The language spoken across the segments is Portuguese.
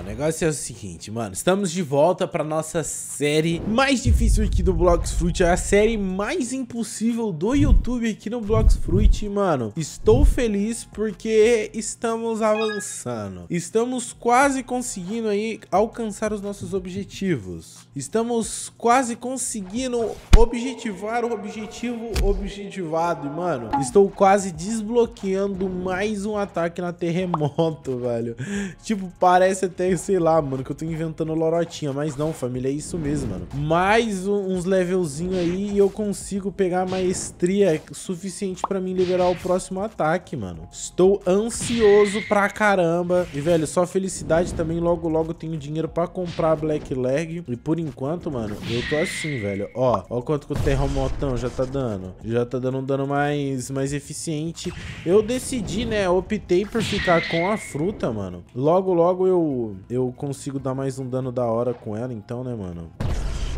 o negócio é o seguinte, mano. Estamos de volta pra nossa série mais difícil aqui do Blocks Fruit. É a série mais impossível do YouTube aqui no Blocks Fruit, mano. Estou feliz porque estamos avançando. Estamos quase conseguindo aí alcançar os nossos objetivos. Estamos quase conseguindo objetivar o objetivo objetivado, mano. Estou quase desbloqueando mais um ataque na terremoto, velho. Tipo, parece até sei lá, mano, que eu tô inventando lorotinha. Mas não, família, é isso mesmo, mano. Mais uns levelzinho aí e eu consigo pegar maestria suficiente pra mim liberar o próximo ataque, mano. Estou ansioso pra caramba. E, velho, só felicidade também. Logo, logo tenho dinheiro pra comprar Black Leg. E por enquanto, mano, eu tô assim, velho. Ó, ó quanto que o terromotão já tá dando. Já tá dando um dano mais, mais eficiente. Eu decidi, né, optei por ficar com a fruta, mano. Logo, logo eu eu consigo dar mais um dano da hora com ela, então, né, mano?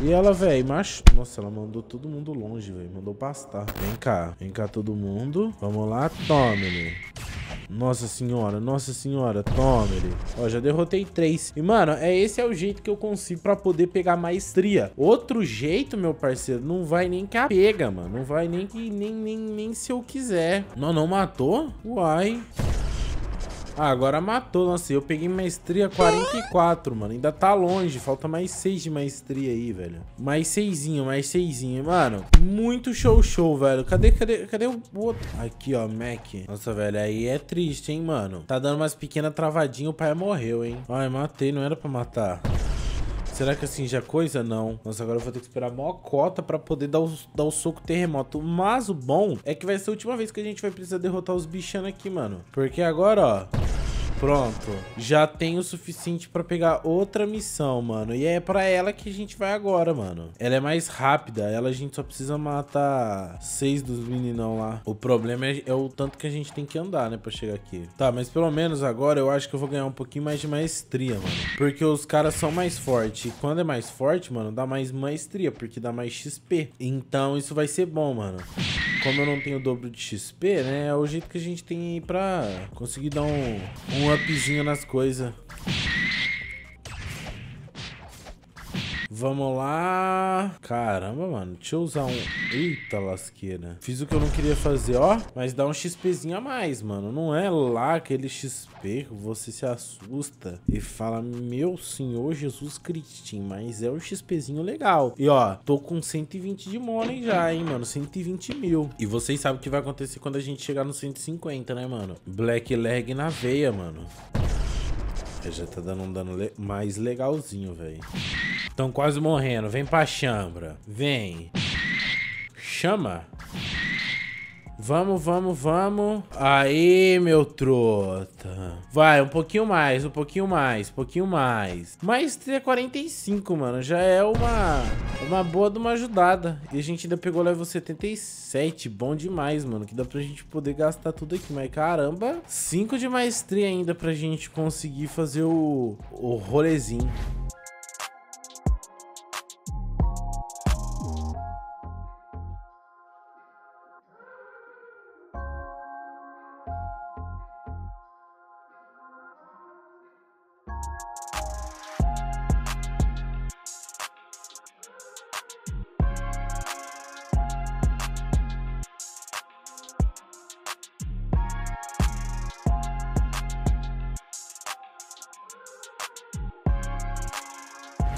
E ela, velho, macho... Nossa, ela mandou todo mundo longe, velho. Mandou pastar. Vem cá. Vem cá, todo mundo. Vamos lá. Tome, ele. Nossa senhora, nossa senhora, tome ele. Ó, já derrotei três. E, mano, é esse é o jeito que eu consigo pra poder pegar maestria. Outro jeito, meu parceiro, não vai nem que a pega, mano. Não vai nem que... Nem, nem, nem se eu quiser. Não, não matou? Uai. Ah, agora matou, nossa, eu peguei maestria 44, mano. Ainda tá longe, falta mais 6 de maestria aí, velho. Mais 6, mais 6, mano. Muito show show, velho. Cadê, cadê, cadê o outro? Aqui, ó, Mac. Nossa, velho, aí é triste, hein, mano. Tá dando umas pequenas travadinhas, o pai morreu, hein. Ai, matei, não era pra matar. Será que assim já é coisa? Não. Nossa, agora eu vou ter que esperar a maior cota pra poder dar o, dar o soco terremoto. Mas o bom é que vai ser a última vez que a gente vai precisar derrotar os bichanos aqui, mano. Porque agora, ó... Pronto. Já tem o suficiente pra pegar outra missão, mano. E é pra ela que a gente vai agora, mano. Ela é mais rápida. Ela a gente só precisa matar seis dos meninão lá. O problema é, é o tanto que a gente tem que andar, né? Pra chegar aqui. Tá, mas pelo menos agora eu acho que eu vou ganhar um pouquinho mais de maestria, mano. Porque os caras são mais fortes. E quando é mais forte, mano, dá mais maestria. Porque dá mais XP. Então isso vai ser bom, mano como eu não tenho o dobro de XP, né? É o jeito que a gente tem aí pra conseguir dar um, um upzinho nas coisas. Vamos lá. Caramba, mano. Deixa eu usar um... Eita, lasqueira. Fiz o que eu não queria fazer, ó. Mas dá um XPzinho a mais, mano. Não é lá aquele XP que você se assusta e fala, meu senhor Jesus Cristinho, mas é um XPzinho legal. E, ó, tô com 120 de money já, hein, mano. 120 mil. E vocês sabem o que vai acontecer quando a gente chegar no 150, né, mano? Black leg na veia, mano. Já tá dando um dano le mais legalzinho, velho. Estão quase morrendo. Vem pra chambra. Vem. Chama. Vamos, vamos, vamos. Aí, meu trota. Vai, um pouquinho mais, um pouquinho mais, um pouquinho mais. Mais 345, mano. Já é uma, uma boa de uma ajudada. E a gente ainda pegou level 77. Bom demais, mano. Que dá pra gente poder gastar tudo aqui. Mas caramba, 5 de maestria ainda pra gente conseguir fazer o, o rolezinho.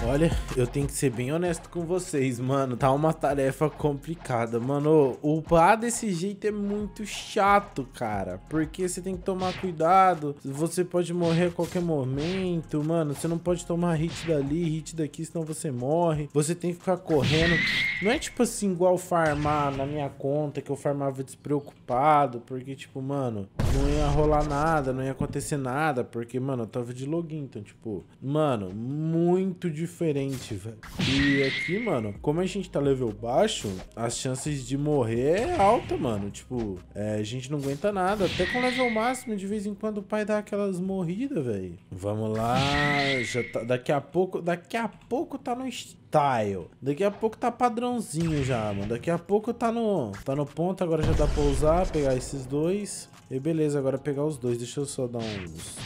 Olha, eu tenho que ser bem honesto com vocês, mano. Tá uma tarefa complicada, mano. Upar desse jeito é muito chato, cara. Porque você tem que tomar cuidado. Você pode morrer a qualquer momento, mano. Você não pode tomar hit dali, hit daqui, senão você morre. Você tem que ficar correndo. Não é tipo assim, igual farmar na minha conta, que eu farmava despreocupado. Porque, tipo, mano, não ia rolar nada, não ia acontecer nada. Porque, mano, eu tava de login. Então, tipo, mano, muito difícil diferente, velho. E aqui, mano, como a gente tá level baixo, as chances de morrer é alta, mano. Tipo, é, a gente não aguenta nada. Até com level máximo, de vez em quando o pai dá aquelas morridas, velho. Vamos lá. Já tá, daqui a pouco, daqui a pouco tá no style. Daqui a pouco tá padrãozinho já, mano. Daqui a pouco tá no, tá no ponto, agora já dá pra usar, pegar esses dois. E beleza, agora pegar os dois. Deixa eu só dar uns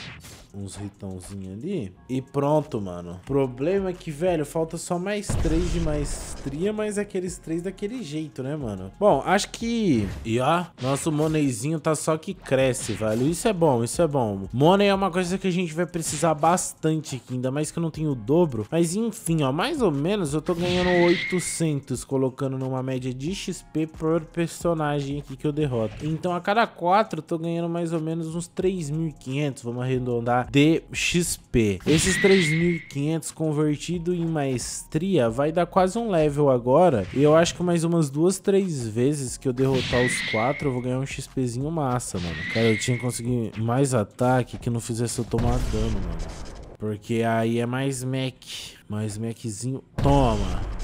uns ritãozinhos ali. E pronto, mano. Problema é que, velho, falta só mais três de maestria, mas aqueles três daquele jeito, né, mano? Bom, acho que... E ó, nosso moneyzinho tá só que cresce, velho. Isso é bom, isso é bom. Money é uma coisa que a gente vai precisar bastante aqui, ainda mais que eu não tenho o dobro. Mas enfim, ó, mais ou menos eu tô ganhando 800, colocando numa média de XP por personagem aqui que eu derroto. Então a cada quatro eu tô ganhando mais ou menos uns 3.500, vamos arredondar de XP. Esses 3.500 convertido em maestria vai dar quase um level agora. E eu acho que mais umas duas, três vezes que eu derrotar os quatro, eu vou ganhar um XPzinho massa, mano. Cara, eu tinha que conseguir mais ataque que não fizesse eu tomar dano, mano. Porque aí é mais mech. Mais mechzinho. Toma!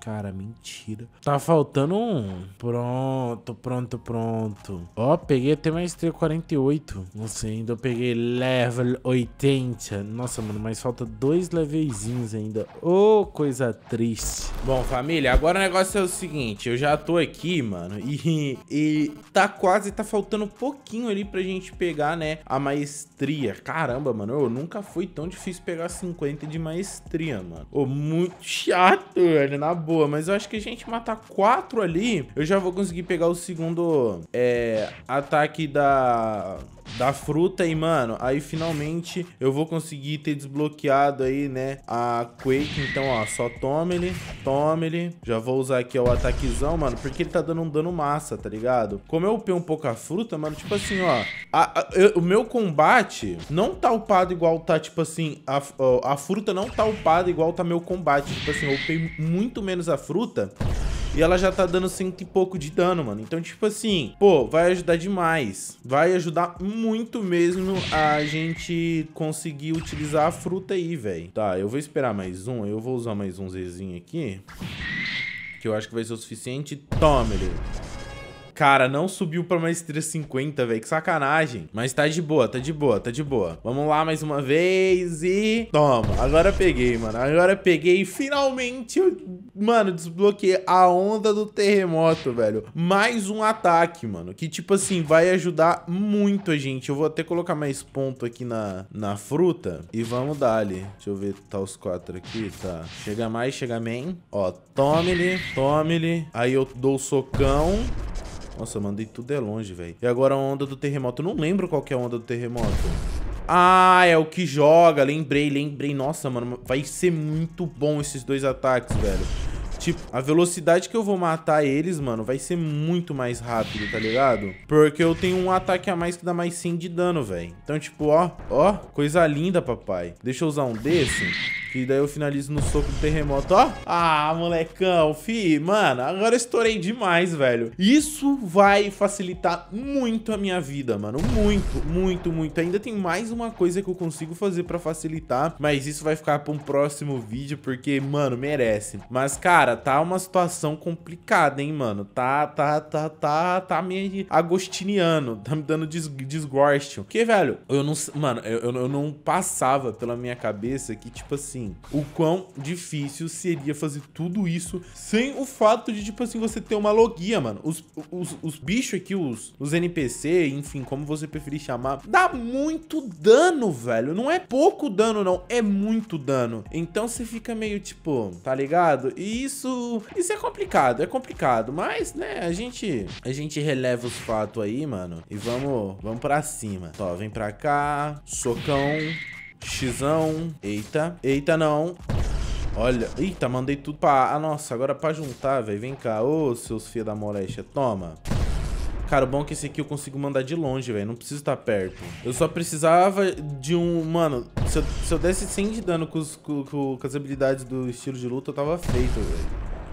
Cara, mentira. Tá faltando um. Pronto, pronto, pronto. Ó, peguei até maestria 48. Nossa, ainda eu peguei level 80. Nossa, mano, mas falta dois levelzinhos ainda. Ô, oh, coisa triste. Bom, família, agora o negócio é o seguinte. Eu já tô aqui, mano, e, e tá quase, tá faltando um pouquinho ali pra gente pegar, né, a maestria. Caramba, mano, eu nunca foi tão difícil pegar 50 de maestria, mano. Ô, oh, muito chato, velho, na boa, mas eu acho que a gente matar quatro ali, eu já vou conseguir pegar o segundo é, ataque da da fruta. E, mano, aí finalmente eu vou conseguir ter desbloqueado aí, né, a Quake. Então, ó, só toma ele, toma ele. Já vou usar aqui ó, o ataquezão, mano, porque ele tá dando um dano massa, tá ligado? Como eu upei um pouco a fruta, mano, tipo assim, ó, a, a, eu, o meu combate não tá upado igual tá, tipo assim, a, a fruta não tá upada igual tá meu combate. Tipo assim, eu upei muito menos a fruta e ela já tá dando cento e pouco de dano, mano. Então, tipo assim, pô, vai ajudar demais. Vai ajudar muito mesmo a gente conseguir utilizar a fruta aí, velho. Tá, eu vou esperar mais um. Eu vou usar mais um Zzinho aqui. Que eu acho que vai ser o suficiente. Toma, ele. Cara, não subiu pra mais 350, velho. Que sacanagem. Mas tá de boa, tá de boa, tá de boa. Vamos lá mais uma vez e... Toma, agora peguei, mano. Agora peguei. Finalmente, eu... mano, desbloqueei a onda do terremoto, velho. Mais um ataque, mano. Que, tipo assim, vai ajudar muito a gente. Eu vou até colocar mais ponto aqui na, na fruta. E vamos dar ali. Deixa eu ver, tá os quatro aqui, tá. Chega mais, chega main. Ó, tome ele, tome ele. Aí eu dou o socão. Nossa, mandei tudo é longe, velho. E agora a onda do terremoto. Eu não lembro qual que é a onda do terremoto. Ah, é o que joga. Lembrei, lembrei. Nossa, mano, vai ser muito bom esses dois ataques, velho. Tipo, a velocidade que eu vou matar eles, mano, vai ser muito mais rápido, tá ligado? Porque eu tenho um ataque a mais que dá mais 100 de dano, velho. Então, tipo, ó, ó, coisa linda, papai. Deixa eu usar um desse. Que daí eu finalizo no soco do terremoto, ó. Ah, molecão, fi. Mano, agora eu estourei demais, velho. Isso vai facilitar muito a minha vida, mano. Muito, muito, muito. Ainda tem mais uma coisa que eu consigo fazer pra facilitar. Mas isso vai ficar pra um próximo vídeo, porque, mano, merece. Mas, cara, tá uma situação complicada, hein, mano. Tá, tá, tá, tá, tá meio agostiniano. Tá me dando des desgosto. Porque, velho, eu não. Mano, eu, eu não passava pela minha cabeça que, tipo assim, o quão difícil seria fazer tudo isso sem o fato de, tipo assim, você ter uma logia, mano. Os, os, os bichos aqui, os, os NPC, enfim, como você preferir chamar, dá muito dano, velho. Não é pouco dano, não. É muito dano. Então você fica meio tipo, tá ligado? E isso isso... Isso é complicado, é complicado. Mas, né, a gente... A gente releva os fatos aí, mano. E vamos... Vamos pra cima. Ó, vem pra cá. Socão. Xão. Eita. Eita, não. Olha, eita, mandei tudo pra... Ah, nossa, agora pra juntar, velho, vem cá. Ô, seus filhos da moléstia, toma. Cara, o bom é que esse aqui eu consigo mandar de longe, velho. Não preciso estar tá perto. Eu só precisava de um... Mano, se eu, se eu desse 100 de dano com, os, com, com, as habilidades do estilo de luta, eu tava feito, velho.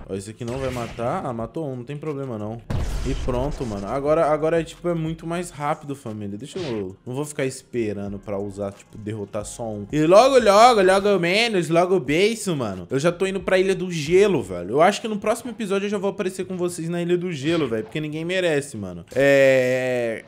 Ó, esse aqui não vai matar. Ah, matou um. Não tem problema, não. E pronto, mano. Agora, agora é, tipo, é muito mais rápido, família. Deixa eu... Não vou ficar esperando pra usar, tipo, derrotar só um. E logo, logo, logo menos, logo beijo, mano. Eu já tô indo pra Ilha do Gelo, velho. Eu acho que no próximo episódio eu já vou aparecer com vocês na Ilha do Gelo, velho. Porque ninguém merece, mano. É...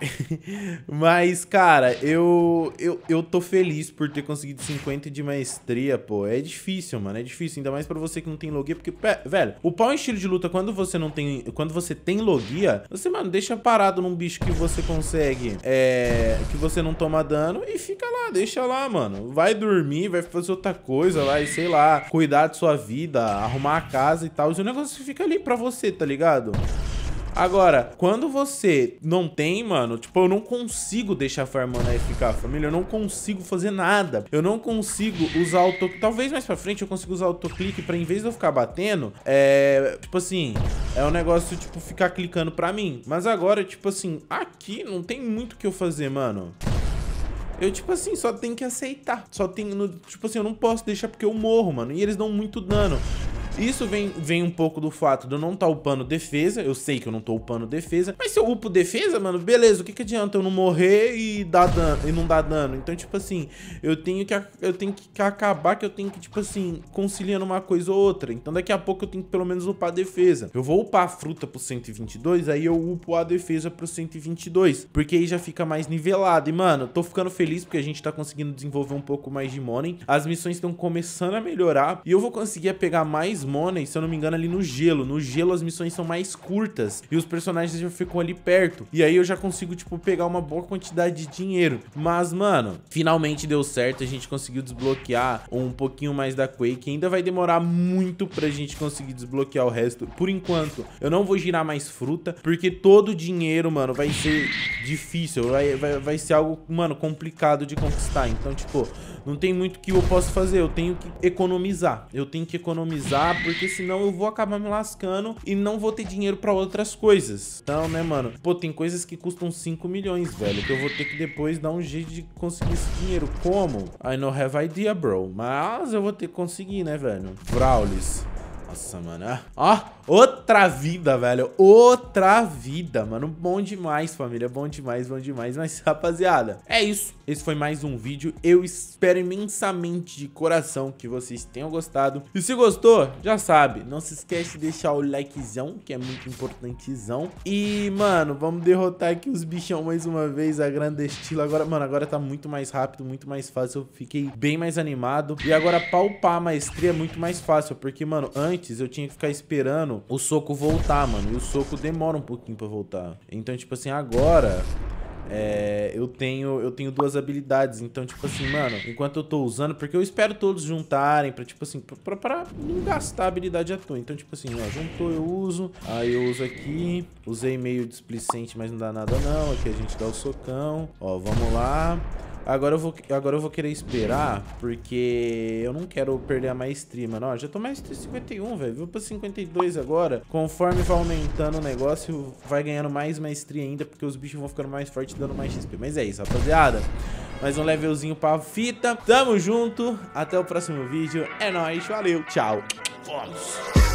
Mas, cara, eu, eu, eu tô feliz por ter conseguido 50 de maestria, pô. É difícil, mano. É difícil. Ainda mais pra você que não tem logia. Porque, velho, o pau em estilo de luta, quando você não tem... Quando você tem logia, magia, você, mano, deixa parado num bicho que você consegue, é, que você não toma dano e fica lá, deixa lá, mano. Vai dormir, vai fazer outra coisa, vai, sei lá, cuidar de sua vida, arrumar a casa e tal. E o negócio fica ali pra você, tá ligado? Agora, quando você não tem, mano, tipo, eu não consigo deixar farmando aí ficar, família. Eu não consigo fazer nada. Eu não consigo usar o Talvez mais pra frente eu consiga usar o autoclique pra, em vez de eu ficar batendo, é. Tipo assim, é um negócio, tipo, ficar clicando pra mim. Mas agora, tipo assim, aqui não tem muito o que eu fazer, mano. Eu, tipo assim, só tenho que aceitar. Só tenho. Tipo assim, eu não posso deixar porque eu morro, mano. E eles dão muito dano. Isso vem, vem um pouco do fato de eu não estar tá upando defesa. Eu sei que eu não tô upando defesa. Mas se eu upo defesa, mano, beleza. O que, que adianta eu não morrer e, dar dano, e não dar dano? Então, tipo assim, eu tenho, que, eu tenho que acabar que eu tenho que, tipo assim, conciliando uma coisa ou outra. Então, daqui a pouco eu tenho que pelo menos upar a defesa. Eu vou upar a fruta pro 122, aí eu upo a defesa pro 122. Porque aí já fica mais nivelado. E, mano, tô ficando feliz porque a gente tá conseguindo desenvolver um pouco mais de money. As missões estão começando a melhorar. E eu vou conseguir pegar mais Money, se eu não me engano, ali no gelo. No gelo as missões são mais curtas e os personagens já ficam ali perto. E aí eu já consigo, tipo, pegar uma boa quantidade de dinheiro. Mas, mano, finalmente deu certo. A gente conseguiu desbloquear um pouquinho mais da Quake. Ainda vai demorar muito pra gente conseguir desbloquear o resto. Por enquanto, eu não vou girar mais fruta, porque todo o dinheiro, mano, vai ser difícil. Vai, vai, vai ser algo, mano, complicado de conquistar. Então, tipo não tem muito que eu posso fazer. Eu tenho que economizar. Eu tenho que economizar, porque senão eu vou acabar me lascando e não vou ter dinheiro pra outras coisas. Então, né, mano? Pô, tem coisas que custam 5 milhões, velho, que eu vou ter que depois dar um jeito de conseguir esse dinheiro. Como? I no have idea, bro. Mas eu vou ter que conseguir, né, velho? Braulis. Nossa, mano. Ó, outra vida, velho. Outra vida, mano. Bom demais, família. Bom demais, bom demais. Mas, rapaziada, é isso. Esse foi mais um vídeo. Eu espero imensamente de coração que vocês tenham gostado. E se gostou, já sabe, não se esquece de deixar o likezão, que é muito importantezão. E, mano, vamos derrotar aqui os bichão mais uma vez, a grande estilo. Agora, mano, agora tá muito mais rápido, muito mais fácil. Eu fiquei bem mais animado. E agora, palpar a maestria é muito mais fácil, porque, mano, antes eu tinha que ficar esperando o soco voltar, mano. E o soco demora um pouquinho pra voltar. Então, tipo assim, agora... É, eu tenho eu tenho duas habilidades, então, tipo assim, mano, enquanto eu tô usando, porque eu espero todos juntarem pra, tipo assim, pra, pra não gastar a habilidade à toa. Então, tipo assim, ó, juntou, eu uso, aí eu uso aqui, usei meio displicente, mas não dá nada não, aqui a gente dá o socão, ó, vamos lá... Agora eu vou, agora eu vou querer esperar, porque eu não quero perder a maestria, mano. Ó, já tô mais 51, velho. Vou pra 52 agora. Conforme vai aumentando o negócio, vai ganhando mais maestria ainda, porque os bichos vão ficando mais fortes dando mais XP. Mas é isso, rapaziada. Mais um levelzinho pra fita. Tamo junto. Até o próximo vídeo. É nóis. Valeu. Tchau. Vamos.